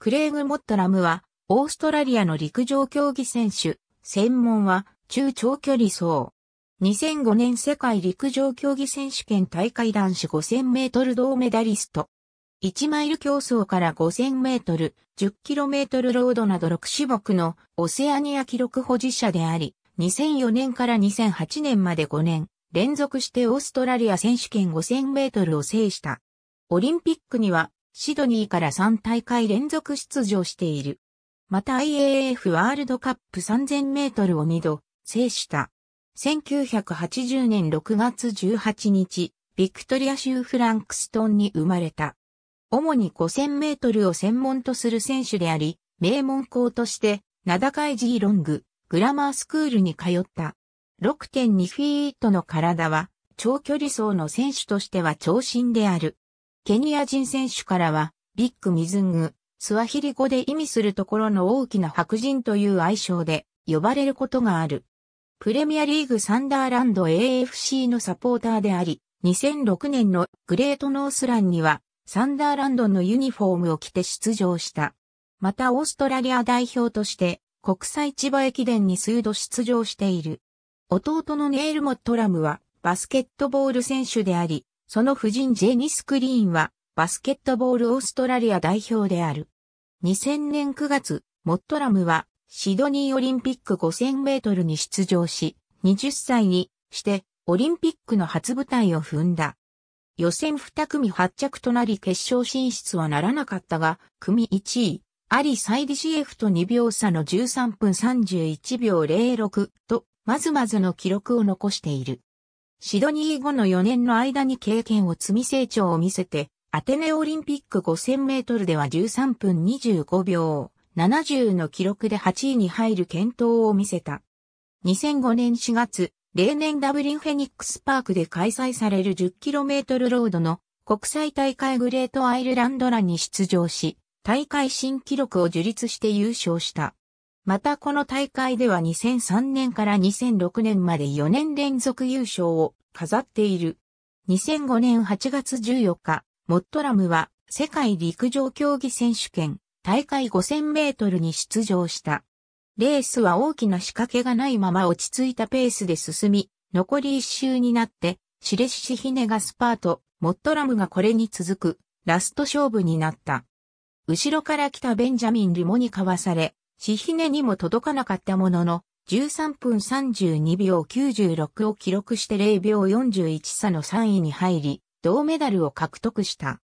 クレイグ・モットラムは、オーストラリアの陸上競技選手、専門は中長距離走。2005年世界陸上競技選手権大会男子5000メートル銅メダリスト。1マイル競争から5000メートル、10キロメートルロードなど6種目のオセアニア記録保持者であり、2004年から2008年まで5年、連続してオーストラリア選手権5000メートルを制した。オリンピックにはシドニーから3大会連続出場している。また IAF ワールドカップ3000メートルを2度制した。1980年6月18日、ビクトリア州フランクストンに生まれた。主に5000メートルを専門とする選手であり、名門校として、名高い G ロング、グラマースクールに通った。6.2フィートの体は、長距離走の選手としては長身である。ケニア人選手からは、ビッグミズング、スワヒリ語で意味するところの大きな白人という愛称で呼ばれることがある。プレミアリーグサンダーランド AFC のサポーターであり、2006年のグレートノースランには、サンダーランドのユニフォームを着て出場した。またオーストラリア代表として、国際千葉駅伝に数度出場している。弟のネイルモットラムは、バスケットボール選手であり、その夫人ジェニス・クリーンは、バスケットボールオーストラリア代表である。2000年9月、モットラムは、シドニーオリンピック5000メートルに出場し、20歳にして、オリンピックの初舞台を踏んだ。予選2組8着となり決勝進出はならなかったが、組1位、アリ・サイディシエフと2秒差の13分31秒06と、まずまずの記録を残している。シドニー後の4年の間に経験を積み成長を見せて、アテネオリンピック5000メートルでは13分25秒、70の記録で8位に入る健闘を見せた。2005年4月、例年ダブリンフェニックスパークで開催される 10km ロードの国際大会グレートアイルランドランに出場し、大会新記録を樹立して優勝した。またこの大会では2003年から2006年まで4年連続優勝を飾っている。2005年8月14日、モットラムは世界陸上競技選手権大会5000メートルに出場した。レースは大きな仕掛けがないまま落ち着いたペースで進み、残り1周になって、シレシシヒネがスパート、モットラムがこれに続く、ラスト勝負になった。後ろから来たベンジャミン・リモにかわされ、しひねにも届かなかったものの、13分32秒96を記録して0秒41差の3位に入り、銅メダルを獲得した。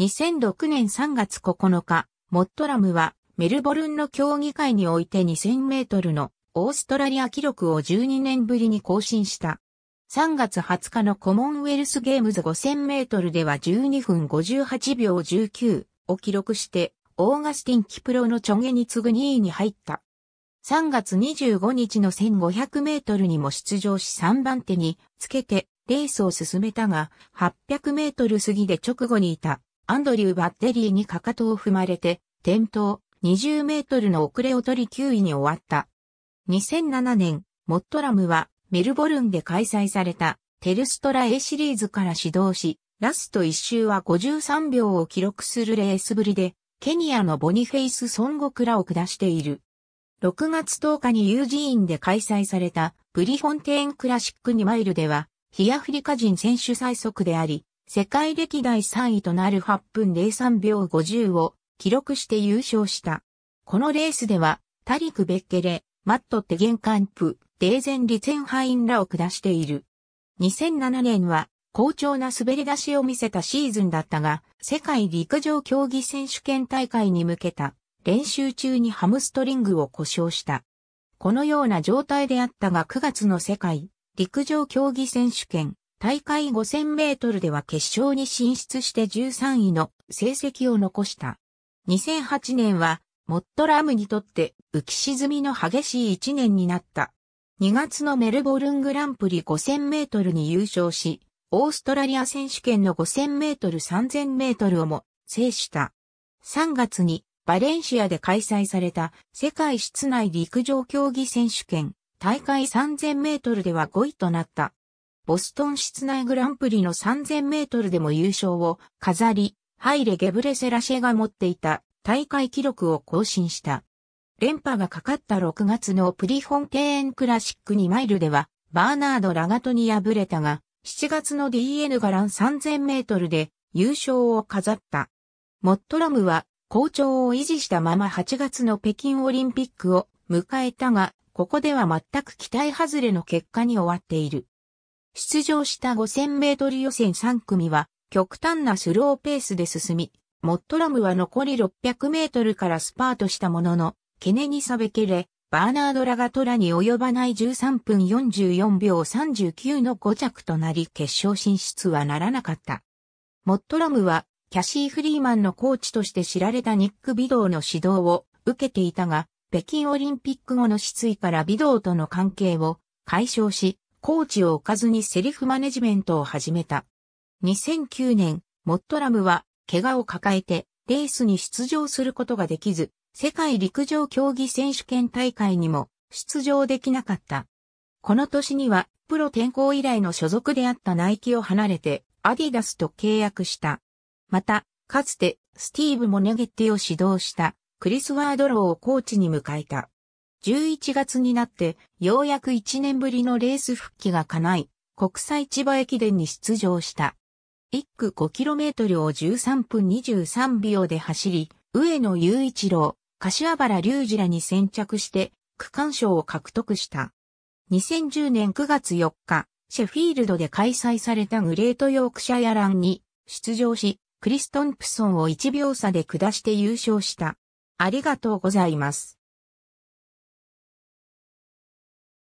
2006年3月9日、モットラムはメルボルンの競技会において2000メートルのオーストラリア記録を12年ぶりに更新した。3月20日のコモンウェルスゲームズ5000メートルでは12分58秒19を記録してオーガスティン・キプロのチョゲに次ぐ2位に入った。3月25日の1500メートルにも出場し3番手につけてレースを進めたが、800メートル過ぎで直後にいたアンドリュー・バッテリーにかかとを踏まれて転倒、20メートルの遅れを取り9位に終わった。2007年、モットラムはメルボルンで開催されたテルストラ A シリーズから始動し、ラスト1周は53秒を記録するレースぶりでケニアのボニフェイス・ソンゴクらを下している。6月10日にユージーンで開催されたブリフォンテーンクラシック2マイルでは、非アフリカ人選手最速であり、世界歴代3位となる8分03秒50を記録して優勝した。このレースでは、タリク・ベッケレ、マット・テゲンカンプ、デーゼン・リツェンハインらを下している。2007年は好調な滑り出しを見せたシーズンだったが、世界陸上競技選手権大会に向けた練習中にハムストリングを故障した。このような状態であったが9月の世界陸上競技選手権大会5000メートルでは決勝に進出して13位の成績を残した。2008年はモットラムにとって浮き沈みの激しい1年になった。2月のメルボルングランプリ5000メートルに優勝し、オーストラリア選手権の5000メートル3000メートルをも制した。3月にバレンシアで開催された世界室内陸上競技選手権大会3000メートルでは5位となった。ボストン室内グランプリの3000メートルでも優勝を飾り、ハイレ・ゲブレセラシェが持っていた大会記録を更新した。連覇がかかった6月のプリフォンテーンクラシック2マイルでは、バーナード・ラガトに敗れたが、7月の DN がラン3000メートルで優勝を飾った。モットラムは好調を維持したまま8月の北京オリンピックを迎えたが、ここでは全く期待外れの結果に終わっている。出場した5000メートル予選3組は極端なスローペースで進み、モットラムは残り600メートルからスパートしたものの、ケネにさべけれ、バーナード・ラガトラに及ばない13分44秒39の5着となり決勝進出はならなかった。モットラムはキャシー・フリーマンのコーチとして知られたニック・ビドーの指導を受けていたが、北京オリンピック後の失意からビドーとの関係を解消し、コーチを置かずにセリフマネジメントを始めた。2009年、モットラムは怪我を抱えてレースに出場することができず、世界陸上競技選手権大会にも出場できなかった。この年にはプロ転校以来の所属であったナイキを離れてアディダスと契約した。また、かつてスティーブ・モネゲッティを指導したクリス・ワードローをコーチに迎えた。11月になってようやく1年ぶりのレース復帰が叶い、国際千葉駅伝に出場した。1区 5km を13分23秒で走り、上野雄一郎、柏原隆二らに先着して区間賞を獲得した。2010年9月4日、シェフィールドで開催されたグレートヨークシャヤランに出場し、クリストンプソンを1秒差で下して優勝した。ありがとうございます。